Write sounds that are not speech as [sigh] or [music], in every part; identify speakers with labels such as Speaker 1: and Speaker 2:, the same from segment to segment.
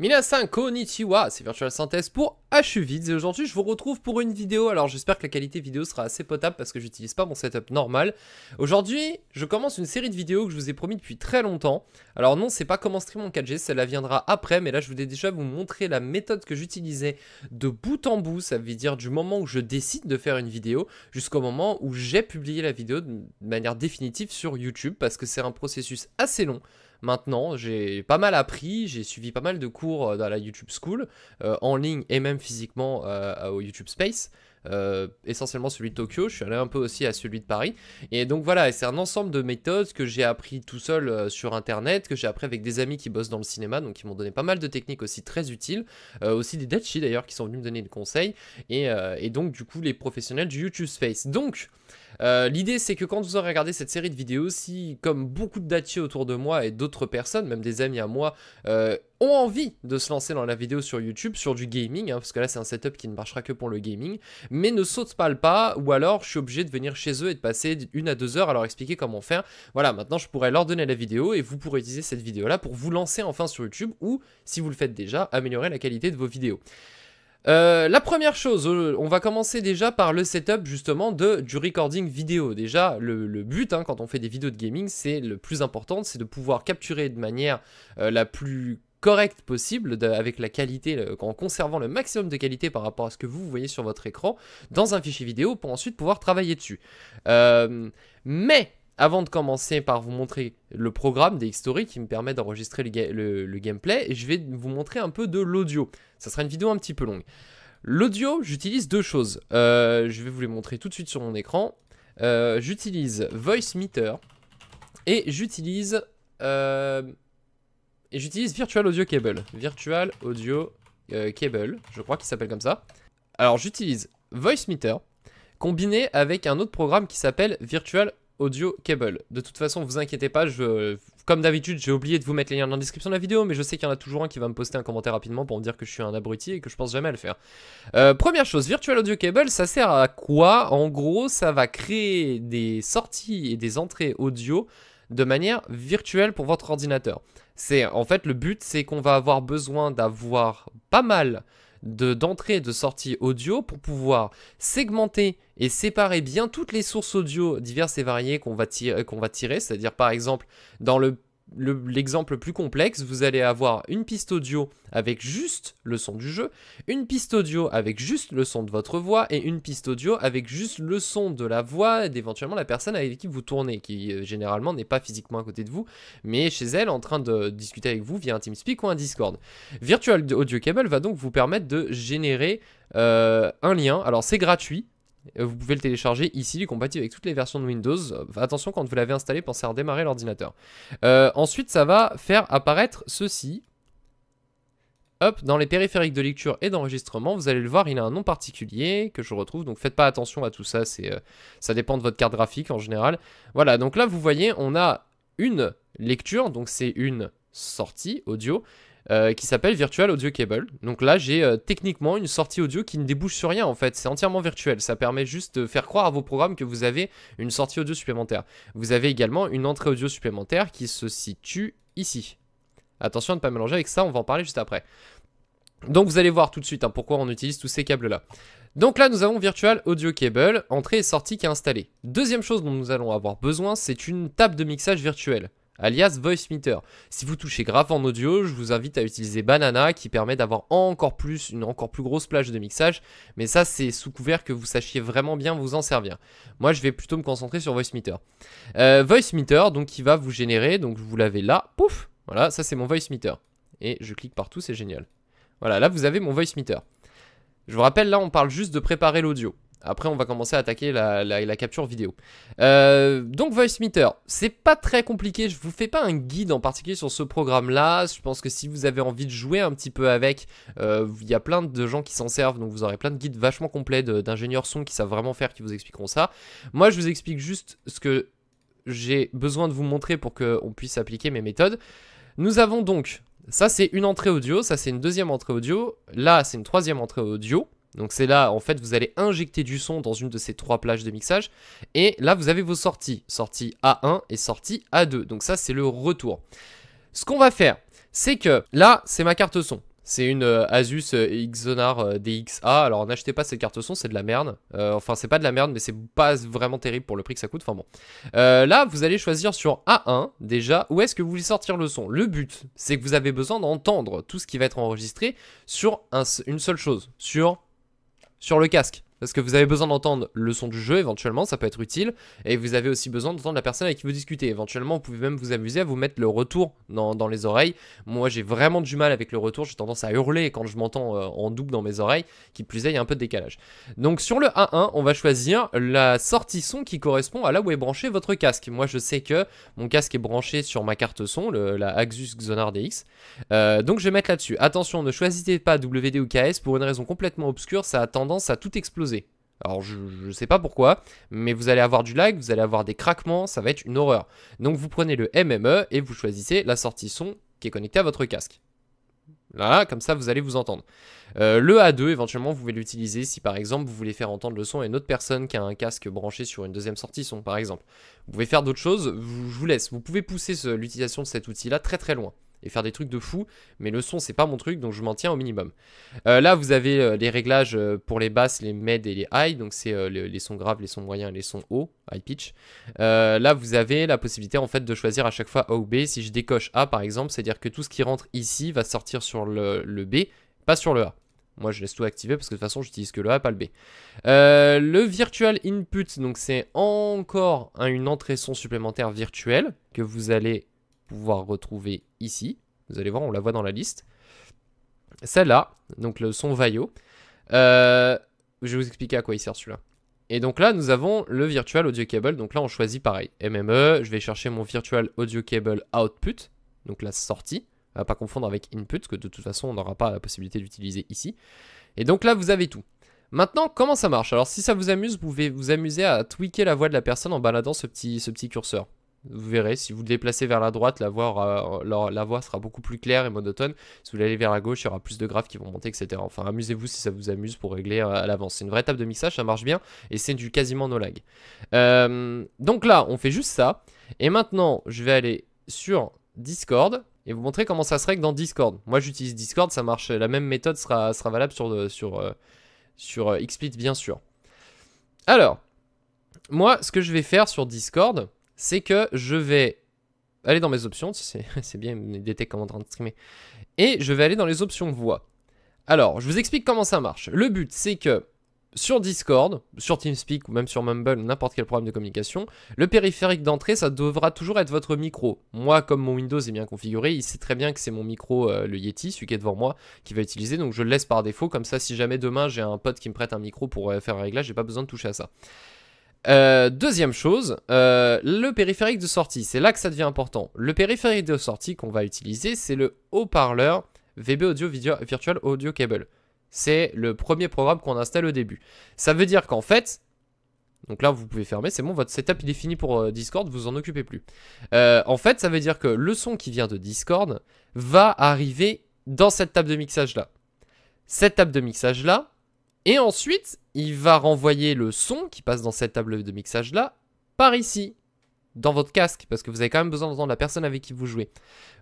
Speaker 1: Minasan konnichiwa, c'est Virtual Synthèse pour HUVids et aujourd'hui je vous retrouve pour une vidéo, alors j'espère que la qualité vidéo sera assez potable parce que j'utilise pas mon setup normal. Aujourd'hui je commence une série de vidéos que je vous ai promis depuis très longtemps, alors non c'est pas comment stream en 4G, ça la viendra après mais là je voulais déjà vous montrer la méthode que j'utilisais de bout en bout, ça veut dire du moment où je décide de faire une vidéo jusqu'au moment où j'ai publié la vidéo de manière définitive sur YouTube parce que c'est un processus assez long maintenant. J'ai pas mal appris, j'ai suivi pas mal de cours euh, dans la YouTube School, euh, en ligne et même physiquement euh, au YouTube Space. essentiellement celui de Tokyo, je suis allé un peu aussi à celui de Paris. Et donc voilà, c'est un ensemble de méthodes que j'ai appris tout seul sur Internet, que j'ai appris avec des amis qui bossent dans le cinéma, donc qui m'ont donné pas mal de techniques aussi très utiles, aussi des dachi d'ailleurs qui sont venus me donner des conseils, et, donc du coup les professionnels du YouTube Space. Donc euh, l'idée c'est que quand vous aurez regardé cette série de vidéos, si comme beaucoup de datiers autour de moi et d'autres personnes, même des amis à moi, euh, ont envie de se lancer dans la vidéo sur YouTube, sur du gaming, hein, parce que là c'est un setup qui ne marchera que pour le gaming, mais ne saute pas le pas, ou alors je suis obligé de venir chez eux et de passer une à deux heures à leur expliquer comment faire. Voilà, maintenant je pourrais leur donner la vidéo et vous pourrez utiliser cette vidéo là pour vous lancer enfin sur YouTube, ou si vous le faites déjà, améliorer la qualité de vos vidéos. Euh, la première chose, euh, on va commencer déjà par le setup justement de, du recording vidéo. Déjà, le, but hein, quand on fait des vidéos de gaming, c'est le plus important, c'est de pouvoir capturer de manière euh, la plus correcte possible, avec la qualité, en conservant le maximum de qualité par rapport à ce que vous voyez sur votre écran, dans un fichier vidéo pour ensuite pouvoir travailler dessus. mais avant de commencer par vous montrer le programme des story qui me permet d'enregistrer le, gameplay, je vais vous montrer un peu de l'audio. Ça sera une vidéo un petit peu longue. L'audio, j'utilise deux choses. Euh, je vais vous les montrer tout de suite sur mon écran. Euh, j'utilise Voice Meter et j'utilise euh, et j'utilise Virtual Audio Cable. Virtual Audio Cable, je crois qu'il s'appelle comme ça. Alors j'utilise Voice Meter combiné avec un autre programme qui s'appelle Virtual Audio audio cable. De toute façon, vous inquiétez pas, je, comme d'habitude, j'ai oublié de vous mettre les liens dans la description de la vidéo, mais je sais qu'il y en a toujours un qui va me poster un commentaire rapidement pour me dire que je suis un abruti et que je pense jamais à le faire. Euh, première chose, Virtual Audio Cable, ça sert à quoi En gros, ça va créer des sorties et des entrées audio de manière virtuelle pour votre ordinateur. C'est en fait le but, c'est qu'on va avoir besoin d'avoir pas mal d'entrée et de sortie audio pour pouvoir segmenter et séparer bien toutes les sources audio diverses et variées qu'on va, qu'on va tirer, c'est-à-dire par exemple dans le l'exemple plus complexe, vous allez avoir une piste audio avec juste le son du jeu, une piste audio avec juste le son de votre voix et une piste audio avec juste le son de la voix d'éventuellement la personne avec qui vous tournez, qui euh, généralement n'est pas physiquement à côté de vous, mais chez elle en train de discuter avec vous via un TeamSpeak ou un Discord. Virtual Audio Cable va donc vous permettre de générer euh, un lien. Alors c'est gratuit, vous pouvez le télécharger ici, il est compatible avec toutes les versions de Windows. Euh, attention, quand vous l'avez installé, pensez à redémarrer l'ordinateur. Euh, ensuite, ça va faire apparaître ceci. Hop, dans les périphériques de lecture et d'enregistrement, vous allez le voir, il a un nom particulier que je retrouve, donc faites pas attention à tout ça, c'est, euh, ça dépend de votre carte graphique en général. Voilà, donc là vous voyez, on a une lecture, donc c'est une sortie audio euh, qui s'appelle Virtual Audio Cable. Donc là, j'ai euh, techniquement une sortie audio qui ne débouche sur rien en fait, c'est entièrement virtuel. Ça permet juste de faire croire à vos programmes que vous avez une sortie audio supplémentaire. Vous avez également une entrée audio supplémentaire qui se situe ici. Attention à ne pas mélanger avec ça, on va en parler juste après. Donc vous allez voir tout de suite hein, pourquoi on utilise tous ces câbles-là. Donc là, nous avons Virtual Audio Cable, entrée et sortie qui est installée. Deuxième chose dont nous allons avoir besoin, c'est une table de mixage virtuelle alias VoiceMeter. Si vous touchez grave en audio, je vous invite à utiliser Banana qui permet d'avoir encore plus, une encore plus grosse plage de mixage, mais ça c'est sous couvert que vous sachiez vraiment bien vous en servir. Moi je vais plutôt me concentrer sur VoiceMeter. Euh, VoiceMeter donc qui va vous générer, donc vous l'avez là, pouf, voilà, ça c'est mon VoiceMeter. Et je clique partout, c'est génial. Voilà, là vous avez mon VoiceMeter. Je vous rappelle, là on parle juste de préparer l'audio. Après, on va commencer à attaquer la, capture vidéo. Euh, donc, donc, VoiceMeter, c'est pas très compliqué. Je vous fais pas un guide en particulier sur ce programme-là. Je pense que si vous avez envie de jouer un petit peu avec, euh, il y a plein de gens qui s'en servent. Donc, vous aurez plein de guides vachement complets d'ingénieurs son qui savent vraiment faire, qui vous expliqueront ça. Moi, je vous explique juste ce que j'ai besoin de vous montrer pour qu'on puisse appliquer mes méthodes. Nous avons donc, ça c'est une entrée audio, ça c'est une deuxième entrée audio, là c'est une troisième entrée audio. Donc c'est là, en fait, vous allez injecter du son dans une de ces trois plages de mixage. Et là, vous avez vos sorties. Sortie A1 et sortie A2. Donc ça, c'est le retour. Ce qu'on va faire, c'est que là, c'est ma carte son. C'est une euh, Asus euh, Xonar euh, DXA. Alors n'achetez pas cette carte son, c'est de la merde. enfin, c'est pas de la merde, mais c'est pas vraiment terrible pour le prix que ça coûte. Enfin bon. là, vous allez choisir sur A1 déjà où est-ce que vous voulez sortir le son. Le but, c'est que vous avez besoin d'entendre tout ce qui va être enregistré sur une seule chose, sur sur le casque. Parce que vous avez besoin d'entendre le son du jeu éventuellement, ça peut être utile. Et vous avez aussi besoin d'entendre la personne avec qui vous discutez. Éventuellement, vous pouvez même vous amuser à vous mettre le retour dans, les oreilles. Moi, j'ai vraiment du mal avec le retour. J'ai tendance à hurler quand je m'entends euh, en double dans mes oreilles. Qui plus est, il y a un peu de décalage. Donc sur le A1, on va choisir la sortie son qui correspond à là où est branché votre casque. Moi, je sais que mon casque est branché sur ma carte son, la Axus Xonar DX. Euh, donc je vais mettre là-dessus. Attention, ne choisissez pas WD ou KS pour une raison complètement obscure. Ça a tendance à tout exploser alors je ne sais pas pourquoi, mais vous allez avoir du lag, vous allez avoir des craquements, ça va être une horreur. Donc vous prenez le MME et vous choisissez la sortie son qui est connectée à votre casque. Là, comme ça, vous allez vous entendre. Euh, le A2, éventuellement, vous pouvez l'utiliser si par exemple vous voulez faire entendre le son à une autre personne qui a un casque branché sur une deuxième sortie son, par exemple. Vous pouvez faire d'autres choses, je vous laisse. Vous pouvez pousser l'utilisation de cet outil-là très très loin et faire des trucs de fou, mais le son c'est pas mon truc donc je m'en tiens au minimum. Euh, là vous avez euh, les réglages euh, pour les basses, les meds et les high, donc c'est les, sons graves, les sons moyens, les sons hauts, high pitch. là vous avez la possibilité en fait de choisir à chaque fois A ou B. Si je décoche A par exemple, c'est-à-dire que tout ce qui rentre ici va sortir sur le, B, pas sur le A. Moi, je laisse tout activer, parce que de toute façon, j'utilise que le A, pas le B. le Virtual Input, donc c'est encore une entrée son supplémentaire virtuelle que vous allez pouvoir retrouver ici. Vous allez voir, on la voit dans la liste. Celle-là, donc le son vaillot euh, je vais vous expliquer à quoi il sert celui-là. Et donc là, nous avons le Virtual Audio Cable. Donc là, on choisit pareil. MME, je vais chercher mon Virtual Audio Cable Output, donc la sortie. À pas confondre avec Input, que de toute façon, on n'aura pas la possibilité d'utiliser ici. Et donc là, vous avez tout. Maintenant, comment ça marche Alors si ça vous amuse, vous pouvez vous amuser à tweaker la voix de la personne en baladant ce petit, ce petit curseur. Vous verrez, si vous le déplacez vers la droite, la voix, la sera beaucoup plus claire et monotone. Si vous allez vers la gauche, il y aura plus de graphes qui vont monter, etc. Enfin, amusez-vous si ça vous amuse pour régler euh, à l'avance. C'est une vraie table de mixage, ça marche bien et c'est du quasiment no lag. Euh, donc là, on fait juste ça. Et maintenant, je vais aller sur Discord et vous montrer comment ça se règle dans Discord. Moi, j'utilise Discord, ça marche. La même méthode sera, sera valable sur, euh, sur, sur, sur Xsplit, bien sûr. Alors, moi, ce que je vais faire sur Discord, c'est que je vais aller dans mes options, [laughs] c'est bien d'été comment en train de streamer, et je vais aller dans les options voix. Alors, je vous explique comment ça marche. Le but, c'est que sur Discord, sur TeamSpeak ou même sur Mumble, n'importe quel programme de communication, le périphérique d'entrée, ça devra toujours être votre micro. Moi, comme mon Windows est bien configuré, il sait très bien que c'est mon micro, euh, le Yeti, celui qui est devant moi, qui va utiliser, donc je le laisse par défaut, comme ça si jamais demain j'ai un pote qui me prête un micro pour euh, faire un réglage, j'ai pas besoin de toucher à ça. Euh, deuxième chose, euh, le périphérique de sortie, c'est là que ça devient important. Le périphérique de sortie qu'on va utiliser, c'est le haut-parleur VB Audio Virtual Audio Cable. C'est le premier programme qu'on installe au début. Ça veut dire qu'en fait, donc là vous pouvez fermer, c'est bon, votre setup est fini pour euh, Discord, vous en occupez plus. en fait, ça veut dire que le son qui vient de Discord va arriver dans cette table de mixage là. Cette table de mixage là, et ensuite, il va renvoyer le son qui passe dans cette table de mixage là par ici, dans votre casque, parce que vous avez quand même besoin d'entendre la personne avec qui vous jouez.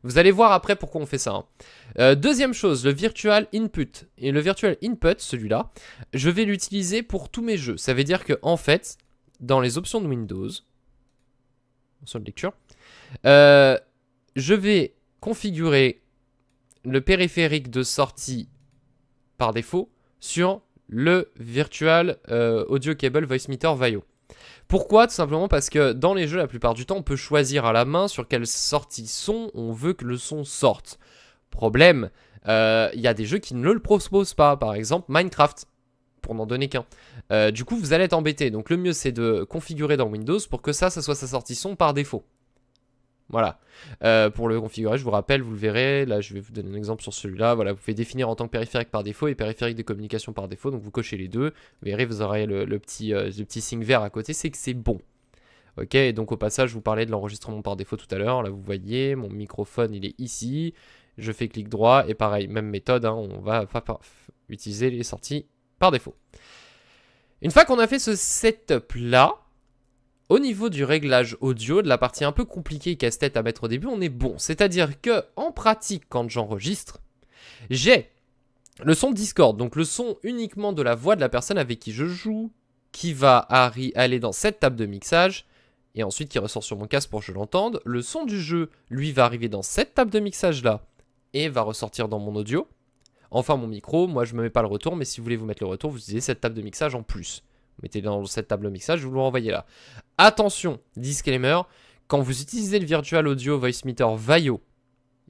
Speaker 1: Vous allez voir après pourquoi on fait ça. Hein. Euh, deuxième chose, le virtual input. Et le virtual input, celui-là, je vais l'utiliser pour tous mes jeux. Ça veut dire que en fait, dans les options de Windows, sur lecture, euh, je vais configurer le périphérique de sortie par défaut sur le Virtual euh, Audio Cable Voice Meter VAIO. Pourquoi Tout simplement parce que dans les jeux, la plupart du temps, on peut choisir à la main sur quelle sortie son on veut que le son sorte. Problème, euh, il y a des jeux qui ne le proposent pas, par exemple Minecraft, pour n'en donner qu'un. Euh, du coup, vous allez être embêté, donc le mieux c'est de configurer dans Windows pour que ça, ça soit sa sortie son par défaut. Voilà. Euh, pour le configurer, je vous rappelle, vous le verrez. Là, je vais vous donner un exemple sur celui-là. Voilà, vous pouvez définir en tant que périphérique par défaut et périphérique de communication par défaut. Donc vous cochez les deux. Vous verrez, vous aurez le, petit, euh, petit signe vert à côté. C'est que c'est bon. Ok, donc au passage, je vous parlais de l'enregistrement par défaut tout à l'heure. Là, vous voyez, mon microphone, il est ici. Je fais clic droit et pareil, même méthode. Hein, on va utiliser les sorties par défaut. Une fois qu'on a fait ce setup là, au niveau du réglage audio, de la partie un peu compliquée casse-tête à mettre au début, on est bon. C'est-à-dire que, en pratique, quand j'enregistre, j'ai le son Discord, donc le son uniquement de la voix de la personne avec qui je joue, qui va aller dans cette table de mixage, et ensuite qui ressort sur mon casque pour que je l'entende. Le son du jeu, lui, va arriver dans cette table de mixage là, et va ressortir dans mon audio. Enfin, mon micro, moi je me mets pas le retour, mais si vous voulez vous mettre le retour, vous utilisez cette table de mixage en plus mettez dans cette table mixage, je vous le renvoyez là. Attention, disclaimer, quand vous utilisez le Virtual Audio Voice Meter Vaio,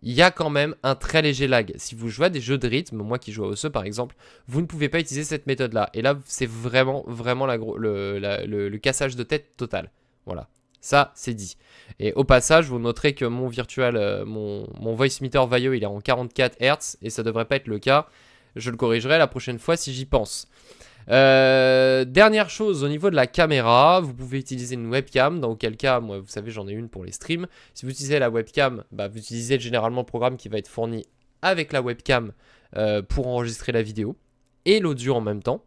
Speaker 1: il y a quand même un très léger lag. Si vous jouez à des jeux de rythme, moi qui joue à OSE par exemple, vous ne pouvez pas utiliser cette méthode-là. Et là, c'est vraiment, vraiment le, cassage de tête total. Voilà. Ça, c'est dit. Et au passage, vous noterez que mon virtual, euh, mon, mon voice meter Vaio, il est en 44 Hz et ça devrait pas être le cas. Je le corrigerai la prochaine fois si j'y pense. Euh, dernière chose, au niveau de la caméra, vous pouvez utiliser une webcam, dans quel cas, moi, vous savez, j'en ai une pour les streams. Si vous utilisez la webcam, bah, vous utilisez généralement le programme qui va être fourni avec la webcam euh, pour enregistrer la vidéo et l'audio en même temps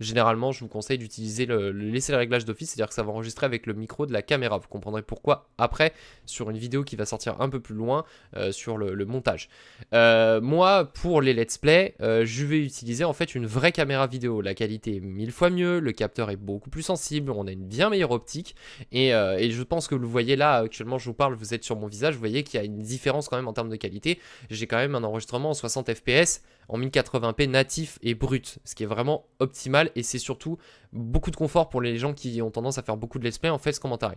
Speaker 1: généralement, je vous conseille d'utiliser le, laisser le réglage d'office, c'est-à-dire que ça va enregistrer avec le micro de la caméra. Vous comprendrez pourquoi après sur une vidéo qui va sortir un peu plus loin euh, sur le, montage. Euh, moi, pour les let's play, euh, je vais utiliser en fait une vraie caméra vidéo. La qualité est mille fois mieux, le capteur est beaucoup plus sensible, on a une bien meilleure optique et, et je pense que vous voyez là actuellement, je vous parle, vous êtes sur mon visage, vous voyez qu'il y a une différence quand même en termes de qualité. J'ai quand même un enregistrement en 60 fps en 1080p natif et brut, ce qui est vraiment optimal et c'est surtout beaucoup de confort pour les gens qui ont tendance à faire beaucoup de l'esprit en fait ce commentaire.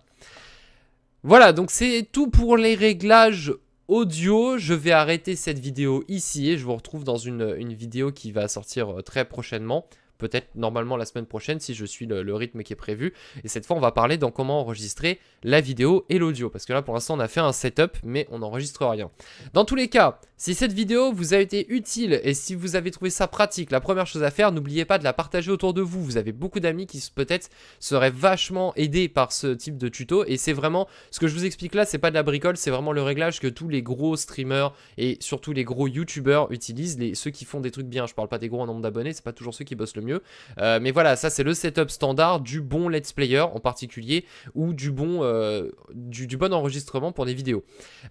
Speaker 1: Voilà, donc c'est tout pour les réglages audio. Je vais arrêter cette vidéo ici et je vous retrouve dans une vidéo qui va sortir euh, très prochainement peut-être normalement la semaine prochaine si je suis le, rythme qui est prévu. Et cette fois, on va parler dans comment enregistrer la vidéo et l'audio. Parce que là, pour l'instant, on a fait un setup, mais on n'enregistre rien. Dans tous les cas, si cette vidéo vous a été utile et si vous avez trouvé ça pratique, la première chose à faire, n'oubliez pas de la partager autour de vous. Vous avez beaucoup d'amis qui peut-être seraient vachement aidés par ce type de tuto. Et c'est vraiment ce que je vous explique là, c'est pas de la bricole, c'est vraiment le réglage que tous les gros streamers et surtout les gros youtubeurs utilisent, les, ceux qui font des trucs bien. Je parle pas des gros en nombre d'abonnés, c'est pas toujours ceux qui bossent le mieux euh, mais voilà, ça c'est le setup standard du bon let's player en particulier ou du bon, euh, du, bon enregistrement pour des vidéos.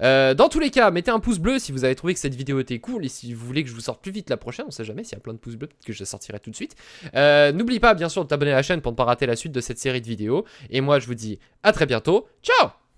Speaker 1: Euh, dans tous les cas, mettez un pouce bleu si vous avez trouvé que cette vidéo était cool et si vous voulez que je vous sorte plus vite la prochaine, on sait jamais s'il y a plein de pouces bleus, que je sortirai tout de suite. N'oublie pas bien sûr de t'abonner à la chaîne pour ne pas rater la suite de cette série de vidéos. Et moi je vous dis à très bientôt. Ciao